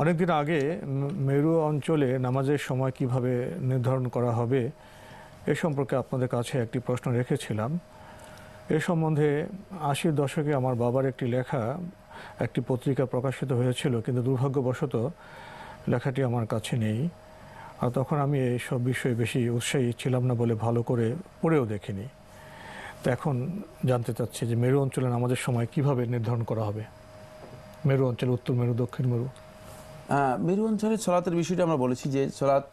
অনেকদিন আগে মেরু অঞ্চলে নামাজের সময় কিভাবে নির্ধারণ করা হবে এ সম্পর্কে আপনাদের কাছে একটি প্রশ্ন রেখেছিলাম এ সম্বন্ধে আশির দশকে আমার বাবার একটি লেখা একটি পত্রিকা প্রকাশিত হয়েছিল কিন্তু দুর্ভাগ্যবশত লেখাটি আমার কাছে নেই আর তখন আমি এই সব বিষয়ে বেশি উৎসাহী ছিলাম না বলে ভালো করে পড়েও দেখিনি তো এখন জানতে চাচ্ছি যে মেরু অঞ্চলে নামাজের সময় কিভাবে নির্ধারণ করা হবে মেরু অঞ্চল উত্তর মেরু দক্ষিণ মেরু মেরু অঞ্চলে সলাতের বিষয়টা আমরা বলেছি যে সলাত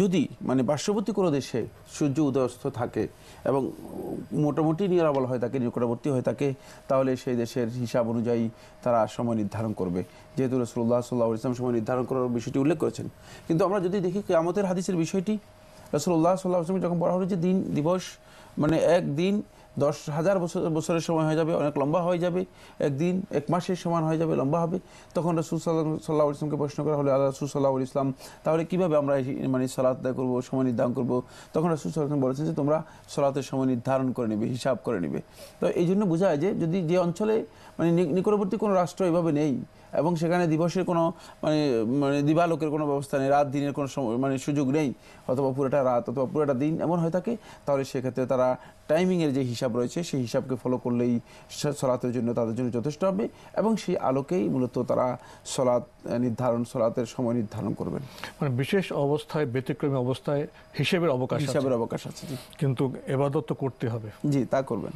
যদি মানে পার্শ্ববর্তী কোনো দেশে সূর্য উদয়স্ত থাকে এবং মোটামুটি নিরাবল হয় তাকে নিকটবর্তী হয়ে থাকে তাহলে সেই দেশের হিসাব অনুযায়ী তারা সময় নির্ধারণ করবে যেহেতু রসুল্লাহ সাল্লাহ ইসলাম সময় নির্ধারণ করার বিষয়টি উল্লেখ করেছেন কিন্তু আমরা যদি দেখি আমাদের হাদিসের বিষয়টি রসুল্লাহ সাল্লাহ ইসলাম যখন বলা হলো যে দিন দিবস মানে একদিন দশ হাজার বছর বছরের সময় হয়ে যাবে অনেক লম্বা হয়ে যাবে একদিন এক মাসের সমান হয়ে যাবে লম্বা হবে তখন রসুল সাল্লাহ সাল্লাহ ইসলামকে প্রশ্ন করা হলে আল্লাহ রসুল সাল্লাহ ইসলাম তাহলে কীভাবে আমরা মানে সলাত আদায় করবো সময় নির্ধারণ করবো তখন রসুল সাল্লাহ বলেছেন যে তোমরা সলাতের সময় নির্ধারণ করে নেবে হিসাব করে নেবে তো এই জন্য বোঝা যায় যে যদি যে অঞ্চলে মানে নিকটবর্তী কোনো রাষ্ট্র এভাবে নেই এবং সেখানে দিবসের কোনো মানে মানে দিবালোকের কোনো ব্যবস্থা নেই রাত দিনের কোনো মানে সুযোগ নেই অথবা পুরোটা রাত অথবা পুরোটা দিন এমন হয়ে থাকে তাহলে সেক্ষেত্রে তারা টাইমিংয়ের যে হিসাব রয়েছে সেই হিসাবকে ফলো করলেই সলাতের জন্য তাদের জন্য যথেষ্ট হবে এবং সেই আলোকেই মূলত তারা সলাৎ নির্ধারণ সলাতের সময় নির্ধারণ করবেন মানে বিশেষ অবস্থায় ব্যতিক্রমী অবস্থায় হিসেবের অবকাশ হিসাবের অবকাশ আছে কিন্তু এবাদত করতে হবে জি তা করবেন